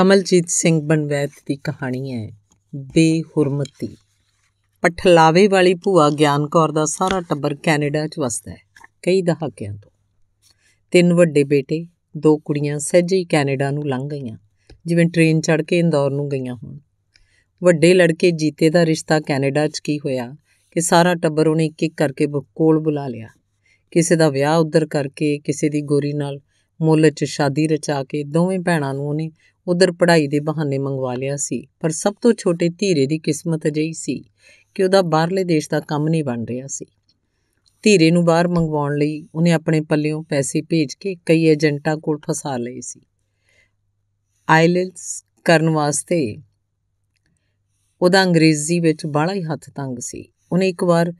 ਕਮਲਜੀਤ ਸਿੰਘ ਬਨਵੈਤ ਦੀ ਕਹਾਣੀ ਹੈ ਬੇਹੁਰਮਤੀ ਪਠਲਾਵੇ ਵਾਲੀ ਭੂਆ ਗਿਆਨਕੌਰ ਦਾ ਸਾਰਾ ਟੱਬਰ ਕੈਨੇਡਾ 'ਚ ਵਸਦਾ ਹੈ ਕਈ ਦਹਾਕਿਆਂ ਤੋਂ ਤਿੰਨ ਵੱਡੇ ਬੇਟੇ ਦੋ ਕੁੜੀਆਂ ਸਹਿਜੇ ਹੀ ਕੈਨੇਡਾ ਨੂੰ ਲੰਘ ਗਈਆਂ ਜਿਵੇਂ ਟ੍ਰੇਨ ਚੜ੍ਹ ਕੇ ਇੰਦੌਰ ਨੂੰ ਗਈਆਂ ਹੋਣ ਵੱਡੇ ਲੜਕੇ ਜੀਤੇ ਦਾ ਰਿਸ਼ਤਾ ਕੈਨੇਡਾ 'ਚ ਕੀ ਹੋਇਆ ਕਿ ਸਾਰਾ ਟੱਬਰ ਉਹਨੇ ਇੱਕ ਇੱਕ ਕਰਕੇ ਕੋਲ ਬੁਲਾ ਲਿਆ ਕਿਸੇ ਦਾ ਵਿਆਹ ਉਧਰ ਕਰਕੇ ਕਿਸੇ ਦੀ ਗੋਰੀ ਨਾਲ ਮੁੱਲ 'ਚ ਸ਼ਾਦੀ ਰਚਾ ਕੇ ਦੋਵੇਂ ਭੈਣਾਂ ਨੂੰ ਉਹਨੇ ਉਧਰ ਪੜ੍ਹਾਈ ਦੇ ਬਹਾਨੇ ਮੰਗਵਾ ਲਿਆ ਸੀ ਪਰ ਸਭ ਤੋਂ ਛੋਟੇ ਧੀਰੇ ਦੀ ਕਿਸਮਤ ਅਜਿਹੀ ਸੀ ਕਿ ਉਹਦਾ ਬਾਹਰਲੇ ਦੇਸ਼ ਦਾ ਕੰਮ ਨਹੀਂ ਬਣ ਰਿਹਾ ਸੀ ਧੀਰੇ ਨੂੰ ਬਾਹਰ ਮੰਗਵਾਉਣ ਲਈ ਉਹਨੇ ਆਪਣੇ ਪੱਲਿਓਂ ਪੈਸੇ ਭੇਜ ਕੇ ਕਈ ਏਜੰਟਾਂ ਕੋਲ ਫਸਾ ਲਏ ਸੀ ਆਇਲਟਸ ਕਰਨ ਵਾਸਤੇ ਉਹਦਾ ਅੰਗਰੇਜ਼ੀ ਵਿੱਚ ਬਾਹਲਾ ਹੀ ਹੱਥ ਤੰਗ ਸੀ ਉਹਨੇ ਇੱਕ ਵਾਰ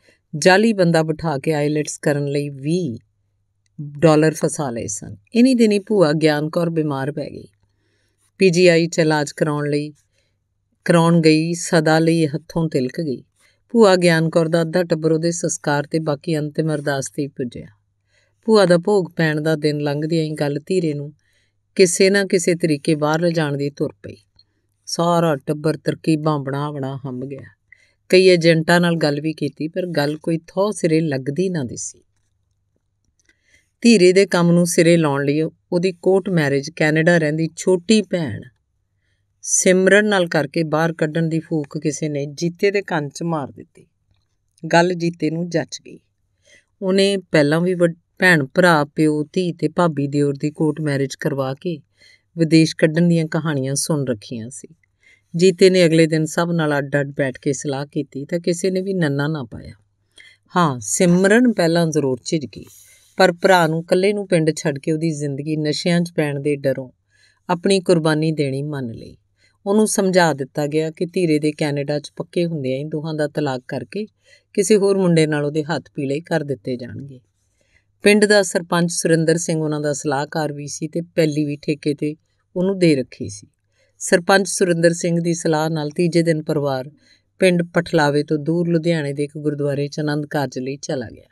ਜਾਲੀ ਬੰਦਾ ਬਿਠਾ ਕੇ ਆਇਲਟਸ ਕਰਨ ਲਈ 20 ਡਾਲਰ ਫਸਾ ਲਏ ਸਨ ਇਨੀ ਦਿਨੀ ਭੂਆ ਗਿਆਨਕੌਰ ਬਿਮਾਰ ਪੈ ਗਈ ਪੀਜੀਆਈ ਚ ਇਲਾਜ ਕਰਾਉਣ ਲਈ ਕਰਾਉਣ ਗਈ ਸਦਾ ਲਈ ਹੱਥੋਂ ਤਿਲਕ ਗਈ ਭੂਆ ਗਿਆਨਕੌਰ ਦਾ ਅੱਧਾ ਟੱਬਰ ਉਹਦੇ ਸੰਸਕਾਰ ਤੇ ਬਾਕੀ ਅੰਤਿਮ ਅਰਦਾਸ ਤੇ ਪੁੱਜਿਆ ਭੂਆ ਦਾ ਭੋਗ ਪੈਣ ਦਾ ਦਿਨ ਲੰਘਦਿਆਂ ਹੀ ਗੱਲ ਧੀਰੇ ਨੂੰ ਕਿਸੇ ਨਾ ਕਿਸੇ ਤਰੀਕੇ ਬਾਹਰ ਲਿਜਾਣ ਦੀ ਤੁਰ ਪਈ ਸਾਰਾ ਟੱਬਰ ਤਰਕੀਬਾਂ ਬਣਾ ਬਣਾ ਗਿਆ ਕਈ ਏਜੰਟਾਂ ਨਾਲ ਗੱਲ ਵੀ ਕੀਤੀ ਪਰ ਗੱਲ ਕੋਈ ਥੋ ਸਿਰੇ ਲੱਗਦੀ ਨਾ ਦਿਸੀ ਧੀਰੇ ਦੇ ਕੰਮ ਨੂੰ ਸਿਰੇ ਲਾਉਣ ਲਈ ਉਹਦੀ ਕੋਰਟ ਮੈਰਿਜ ਕੈਨੇਡਾ ਰਹਿੰਦੀ ਛੋਟੀ ਭੈਣ ਸਿਮਰਨ ਨਾਲ ਕਰਕੇ ਬਾਹਰ ਕੱਢਣ ਦੀ ਫੂਕ ਕਿਸੇ ਨੇ ਜੀਤੇ ਦੇ ਕੰਨ 'ਚ ਮਾਰ ਦਿੱਤੀ ਗੱਲ ਜੀਤੇ ਨੂੰ ਜੱਚ ਗਈ ਉਹਨੇ ਪਹਿਲਾਂ ਵੀ ਭੈਣ ਭਰਾ ਪਿਓ ਧੀ ਤੇ ਭਾਬੀ ਦਿਓਰ ਦੀ ਕੋਰਟ ਮੈਰਿਜ ਕਰਵਾ ਕੇ ਵਿਦੇਸ਼ ਕੱਢਣ ਦੀਆਂ ਕਹਾਣੀਆਂ ਸੁਣ ਰੱਖੀਆਂ ਸੀ ਜੀਤੇ ਨੇ ਅਗਲੇ ਦਿਨ ਸਭ ਨਾਲ ਅੱਡ-ਅੱਡ ਬੈਠ ਕੇ ਸਲਾਹ ਕੀਤੀ ਤਾਂ ਕਿਸੇ ਨੇ ਵੀ ਨੰਨਾ ਨਾ ਪਾਇਆ ਹਾਂ ਸਿਮਰਨ ਪਹਿਲਾਂ ਜ਼ਰੂਰ ਝਿਜਕੀ ਪਰ ਭਰਾ ਨੂੰ ਇਕੱਲੇ ਨੂੰ ਪਿੰਡ ਛੱਡ ਕੇ ਉਹਦੀ ਜ਼ਿੰਦਗੀ ਨਸ਼ਿਆਂ 'ਚ ਪੈਣ ਦੇ ਡਰੋਂ ਆਪਣੀ ਕੁਰਬਾਨੀ ਦੇਣੀ ਮੰਨ ਲਈ ਉਹਨੂੰ ਸਮਝਾ ਦਿੱਤਾ ਗਿਆ ਕਿ ਧੀਰੇ ਦੇ ਕੈਨੇਡਾ 'ਚ ਪੱਕੇ ਹੁੰਦੇ ਆਂ ਦੋਹਾਂ ਦਾ ਤਲਾਕ ਕਰਕੇ ਕਿਸੇ ਹੋਰ ਮੁੰਡੇ ਨਾਲ ਉਹਦੇ ਹੱਥ ਪੀਲੇ ਕਰ ਦਿੱਤੇ ਜਾਣਗੇ ਪਿੰਡ ਦਾ ਸਰਪੰਚ ਸੁਰਿੰਦਰ ਸਿੰਘ ਉਹਨਾਂ ਦਾ ਸਲਾਹਕਾਰ ਵੀ ਸੀ ਤੇ ਪਹਿਲੀ ਵੀ ਠੇਕੇ ਤੇ ਉਹਨੂੰ ਦੇ ਰੱਖੀ ਸੀ ਸਰਪੰਚ ਸੁਰਿੰਦਰ ਸਿੰਘ ਦੀ ਸਲਾਹ ਨਾਲ ਤੀਜੇ ਦਿਨ ਪਰਿਵਾਰ ਪਿੰਡ ਪਠਲਾਵੇ ਤੋਂ ਦੂਰ ਲੁਧਿਆਣੇ ਦੇ ਇੱਕ ਗੁਰਦੁਆਰੇ 'ਚ ਆਨੰਦ ਕਾਰਜ ਲਈ ਚਲਾ ਗਿਆ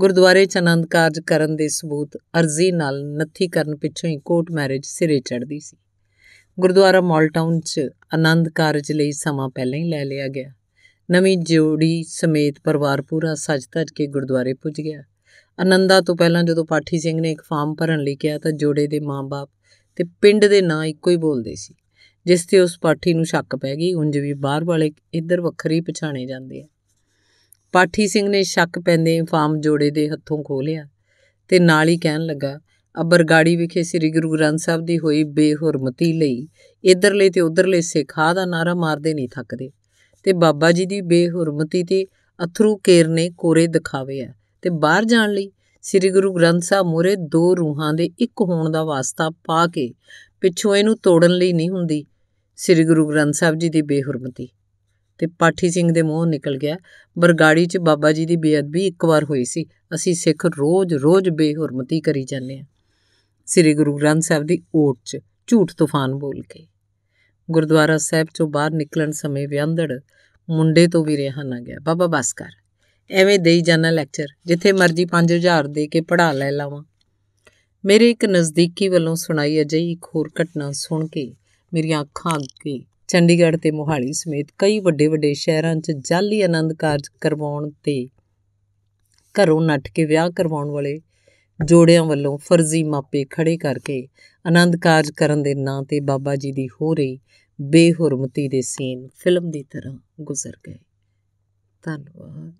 ਗੁਰਦੁਆਰੇ 'ਚ ਆਨੰਦ ਕਾਰਜ ਕਰਨ ਦੇ ਸਬੂਤ ਅਰਜ਼ੀ ਨਾਲ ਨੱਥੀ ਕਰਨ ਪਿੱਛੋਂ ਹੀ ਕੋਰਟ ਮੈਰਿਜ ਸਿਰੇ ਚੜਦੀ ਸੀ ਗੁਰਦੁਆਰਾ ਮਾਲ ਟਾਊਨ 'ਚ ਆਨੰਦ ਕਾਰਜ ਲਈ ਸਮਾਂ ਪਹਿਲਾਂ ਹੀ ਲੈ ਲਿਆ ਗਿਆ ਨਵੀਂ ਜੋੜੀ ਸਮੇਤ ਪਰਿਵਾਰ ਪੂਰਾ ਸਜ-ਧਜ ਕੇ ਗੁਰਦੁਆਰੇ ਪੁੱਜ ਗਿਆ ਆਨੰਦਾ ਤੋਂ ਪਹਿਲਾਂ ਜਦੋਂ ਪਾਠੀ ਸਿੰਘ ਨੇ ਇੱਕ ਫਾਰਮ ਭਰਨ ਲਈ ਕਿਹਾ ਤਾਂ ਜੋੜੇ ਦੇ ਮਾਂ-ਬਾਪ ਤੇ ਪਿੰਡ ਦੇ ਨਾਂ ਇੱਕੋ ਹੀ ਬੋਲਦੇ ਸੀ ਜਿਸ ਤੇ ਉਸ ਪਾਠੀ ਨੂੰ ਸ਼ੱਕ ਪੈ ਗਈ ਉਂਝ ਵੀ ਬਾਹਰ ਵਾਲੇ ਇੱਧਰ ਵੱਖਰੀ ਪਛਾਣੇ ਜਾਂਦੇ ਆ ਪਾਠੀ ਸਿੰਘ ਨੇ ਸ਼ੱਕ ਪੈਂਦੇ ਫਾਰਮ ਜੋੜੇ ਦੇ ਹੱਥੋਂ ਖੋਲਿਆ ਤੇ ਨਾਲ ਹੀ ਕਹਿਣ ਲੱਗਾ ਅਬਰਗਾੜੀ ਵਿਖੇ ਸ੍ਰੀ ਗੁਰੂ ਗ੍ਰੰਥ ਸਾਹਿਬ ਦੀ ਹੋਈ ਬੇਹਰਮਤੀ ਲਈ ਇਧਰਲੇ ਤੇ ਉਧਰਲੇ ਸਿੱਖਾ ਦਾ ਨਾਰਾ ਮਾਰਦੇ ਨਹੀਂ ਥੱਕਦੇ ਤੇ ਬਾਬਾ ਜੀ ਦੀ ਬੇਹਰਮਤੀ ਤੇ ਅਥਰੂ ਕੇਰ ਨੇ ਕੋਰੇ ਦਿਖਾਵੇ ਆ ਤੇ ਬਾਹਰ ਜਾਣ ਲਈ ਸ੍ਰੀ ਗੁਰੂ ਗ੍ਰੰਥ ਸਾਹਿਬ ਮੋਰੇ ਦੋ ਰੂਹਾਂ ਦੇ ਇੱਕ ਹੋਣ ਦਾ ਵਾਸਤਾ ਪਾ ਕੇ ਪਿੱਛੋਂ ਇਹਨੂੰ ਤੋੜਨ ਲਈ ਨਹੀਂ ਹੁੰਦੀ ਸ੍ਰੀ ਗੁਰੂ ਗ੍ਰੰਥ ਸਾਹਿਬ ਜੀ ਦੀ ਬੇਹਰਮਤੀ ਤੇ ਪਾਠੀ ਸਿੰਘ ਦੇ ਮੂੰਹੋਂ ਨਿਕਲ ਗਿਆ ਬਰਗਾੜੀ 'ਚ ਬਾਬਾ ਜੀ ਦੀ ਬੇਅਦਬੀ ਇੱਕ ਵਾਰ ਹੋਈ ਸੀ ਅਸੀਂ ਸਿੱਖ ਰੋਜ਼-ਰੋਜ਼ ਬੇਹਰਮਤੀ ਕਰੀ ਜਾਂਦੇ ਆ ਸ੍ਰੀ ਗੁਰੂ ਗ੍ਰੰਥ ਸਾਹਿਬ ਦੀ ਓਟ 'ਚ ਝੂਠ ਤੂਫਾਨ ਬੋਲ ਕੇ ਗੁਰਦੁਆਰਾ ਸਾਹਿਬ 'ਚੋਂ ਬਾਹਰ ਨਿਕਲਣ ਸਮੇਂ ਵਿਅੰਦੜ ਮੁੰਡੇ ਤੋਂ ਵੀ ਰਿਹਾ ਨਾ ਗਿਆ ਬਾਬਾ ਬਸ ਕਰ ਐਵੇਂ ਦੇਈ ਜਾਣਾ ਲੈਕਚਰ ਜਿੱਥੇ ਮਰਜ਼ੀ 5000 ਦੇ ਕੇ ਪੜਾ ਲੈ ਲਾਵਾਂ ਮੇਰੇ ਇੱਕ ਨਜ਼ਦੀਕੀ ਵੱਲੋਂ ਸੁਣਾਈ ਅਜਿਹੀ ਇੱਕ ਹੋਰ ਘਟਨਾ ਸੁਣ ਕੇ ਮੇਰੀਆਂ ਅੱਖਾਂ ਅੱਗੇ ਚੰਡੀਗੜ੍ਹ ਤੇ ਮੋਹਾਲੀ ਸਮੇਤ ਕਈ ਵੱਡੇ ਵੱਡੇ ਸ਼ਹਿਰਾਂ 'ਚ ਜਾਲੀ ਆਨੰਦ ਕਾਰਜ ਕਰਵਾਉਣ ਤੇ ਘਰੋਂ ਨੱਟ ਕੇ ਵਿਆਹ ਕਰਵਾਉਣ ਵਾਲੇ ਜੋੜਿਆਂ ਵੱਲੋਂ ਫਰਜ਼ੀ ਮਾਪੇ ਖੜੇ ਕਰਕੇ ਆਨੰਦ ਕਾਰਜ ਕਰਨ ਦੇ ਨਾਂ ਤੇ ਬਾਬਾ ਜੀ ਦੀ ਹੋ ਰਹੀ ਬੇਹਰਮਤੀ ਦੇ ਸੀਨ ਫਿਲਮ ਦੀ ਤਰ੍ਹਾਂ ਗੁਜ਼ਰ ਗਏ ਧੰਨਵਾਦ